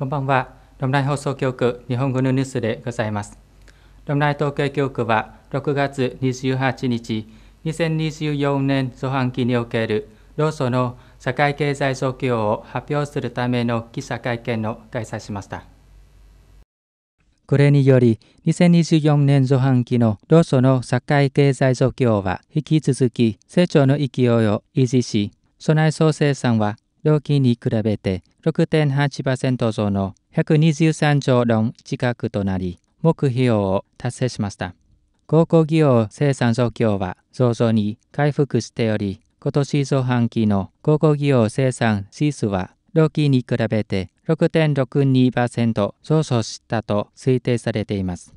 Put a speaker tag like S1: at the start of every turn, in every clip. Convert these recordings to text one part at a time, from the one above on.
S1: こんばんは。ロムライ放送局日本語のニュースでございます。ロムライ統計局は6月28日、2024年上半期における労組の社会経済状況を発表するための記者会見を開催しました。これにより、2024年上半期の労組の社会経済状況は引き続き成長の勢いを維持し、社内総生産は同期に比べて6.8%増の123兆ドン近くとなり、目標を達成しました。高校企業生産増強は増増に回復しており、今年上半期の高校企業生産指数は、同期に比べて6.62%上昇したと推定されています。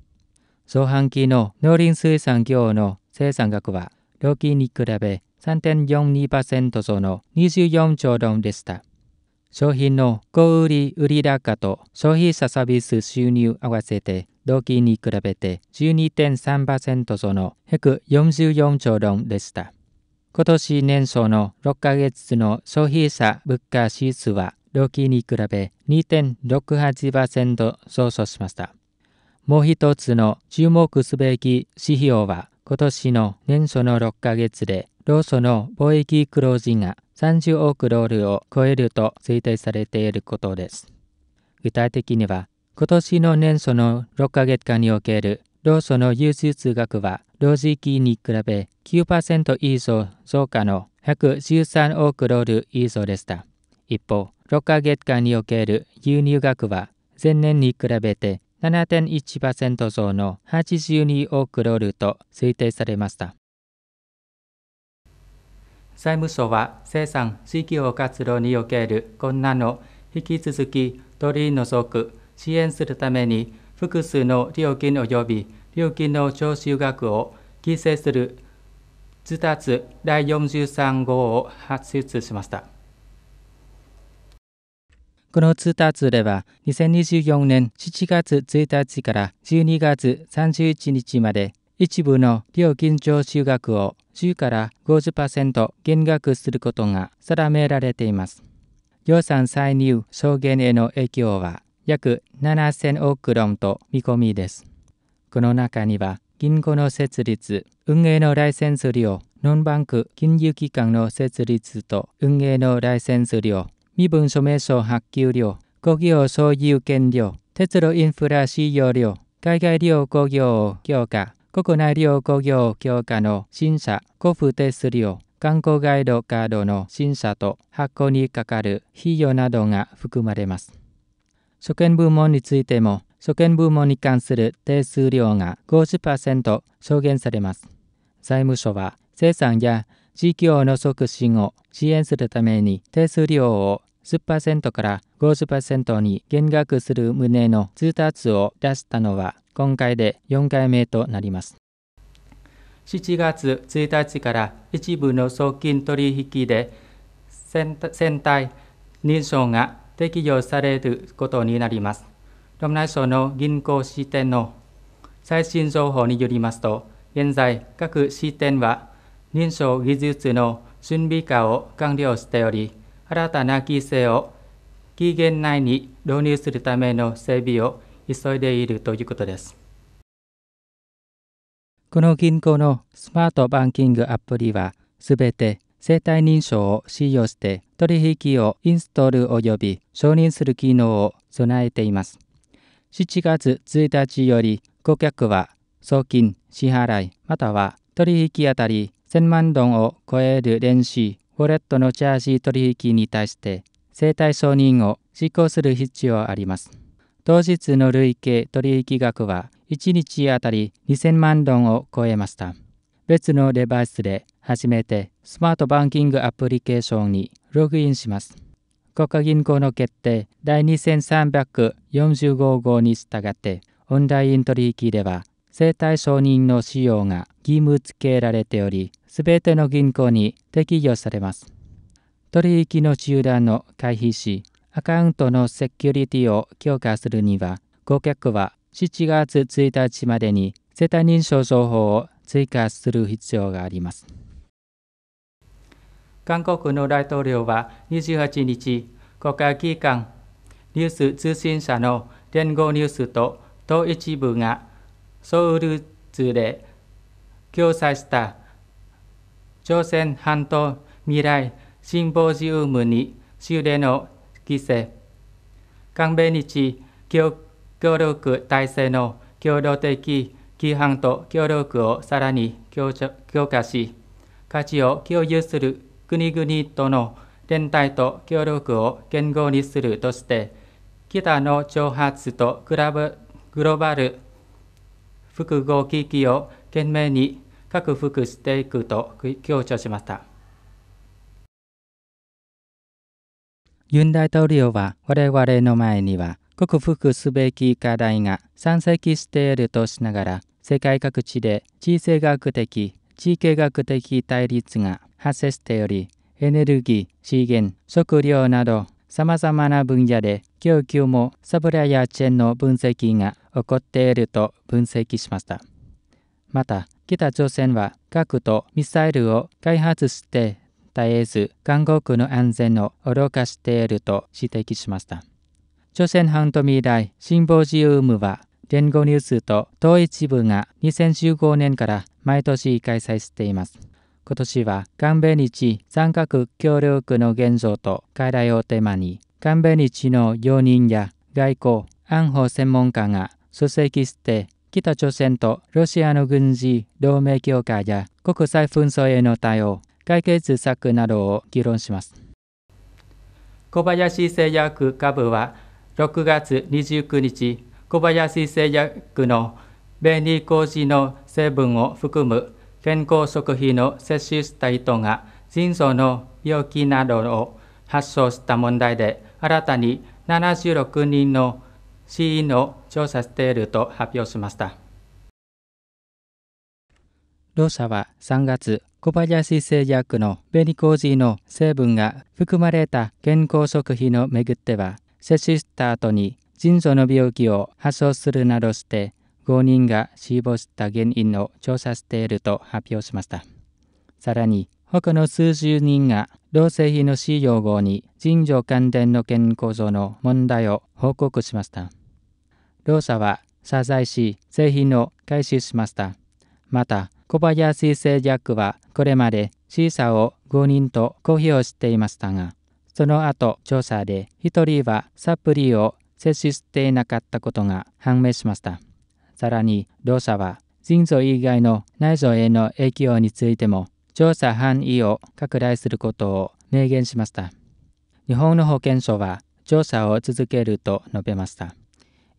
S1: 上半期の農林水産業の生産額は、同期に比べ3.42%増の24兆ドンでした。商品の小売売高と消費者サービス収入合わせて同期に比べて12.3%増の144兆ドンでした。今年年初の6ヶ月の消費者物価指数は同期に比べ2.68%上昇しました。もう一つの注目すべき指標は今年の年初の6ヶ月で、労組の貿易黒字が30億ロールを超えると推定されていることです。具体的には、今年の年初の6ヶ月間における労組の輸出額は、同時期に比べ9%以上増加の113億ロール以上でした。一方、6ヶ月間における輸入額は前年に比べて7.1%増の82億ドルと推定されました。財務省は生産・事業活動における困難を引き続き取り除く、支援するために複数の料金及び料金の徴収額を規制する自達第43号を発出しました。この通達では2024年7月1日から12月31日まで一部の料金徴収額を10から50%減額することが定められています。予算歳入証言への影響は約7000億ンと見込みです。この中には銀行の設立、運営のライセンス料、ノンバンク金融機関の設立と運営のライセンス料、身分証明書発給料、工業所有権料、鉄路インフラ使用料、海外旅行業強化、国内旅行業強化の審査、交付手数料、観光ガイドカードの審査と発行にかかる費用などが含まれます。所見部門についても、所見部門に関する定数量が50%削減されます。財務省は生産や事業の促進を支援するために定数量を10%から50%に減額する旨の通達を出したのは今回で4回目となります。7月1日から一部の送金取引で船体認証が適用されることになります。ロムナイ省の銀行支店の最新情報によりますと、現在各支店は認証技術の準備化を完了しており、新たな規制を期限内に導入するための整備を急いでいるということです。この銀行のスマートバンキングアプリは、すべて生体認証を使用して取引をインストール及び承認する機能を備えています。7月1日より顧客は送金、支払い、または取引あたり1000万ドンを超える電子ウォレットのチャージ取引に対して生体承認を執行する必要あります。当日の累計取引額は1日あたり2000万ドンを超えました。別のデバイスで初めてスマートバンキングアプリケーションにログインします。国家銀行の決定第2345号に従ってオンライン取引では生体承認の使用が義務付けられておりすべての銀行に適用されます。取引の中断の回避し、アカウントのセキュリティを強化するには、顧客は7月1日までに世帯認証情報を追加する必要があります。韓国の大統領は28日、国会機関、ニュース通信社の連合ニュースと党一部がソウル通で共催した朝鮮半島未来シンポジウムに修例の規制、韓米日協力体制の共同的規範と協力をさらに強化し、価値を共有する国々との連帯と協力を言語にするとして、北の挑発とグローバル複合危機を懸命に各服していくと強調しました。ユン大統領は我々の前には克服すべき課題が山積しているとしながら世界各地で地政学的地形学的対立が発生しておりエネルギー資源食料などさまざまな分野で供給もサプライーチェーンの分析が起こっていると分析しましたまた北朝鮮は核とミサイルを開発して絶えず韓国の安全を愚かしていると指摘しました。朝鮮半島未来シンボジウムは連合ニュースと統一部が2015年から毎年開催しています。今年は韓米日三角協力の現状と外来をテーマに韓米日の要人や外交、安保専門家が出席して北朝鮮とロシアの軍事同盟強化や国際紛争への対応、解決策などを議論します。小林製薬株は6月29日、小林製薬の紅麹の成分を含む健康食品の摂取した人が腎臓の病気などを発症した問題で新たに76人の死因を調査していると発表しました。ロシアは3月、小林製薬のベニコージーの成分が含まれた健康食品をめぐっては、接種した後に腎臓の病気を発症するなどして、5人が死亡した原因を調査していると発表しました。さらに、他の数十人が同性品の使用後に腎臓関連の健康上の問題を報告しました。同者は謝罪し、製品を開始しました。また、小林製薬はこれまで C 社を5人と公表していましたが、その後調査で1人はサプリを摂取していなかったことが判明しました。さらに、同社は腎臓以外の内臓への影響についても調査範囲を拡大することを明言しました。日本の保健所は調査を続けると述べました。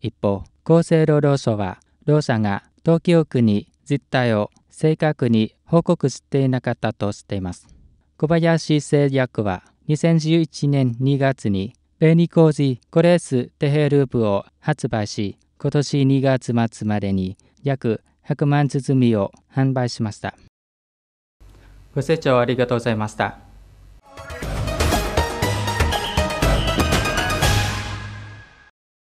S1: 一方、厚生労働省は、労者が東京区に実態を正確に報告していなかったとしています。小林製薬は、2011年2月に、ベニコージコレーステヘループを発売し、今年2月末までに約100万包みを販売しました。ご清聴ありがとうございました。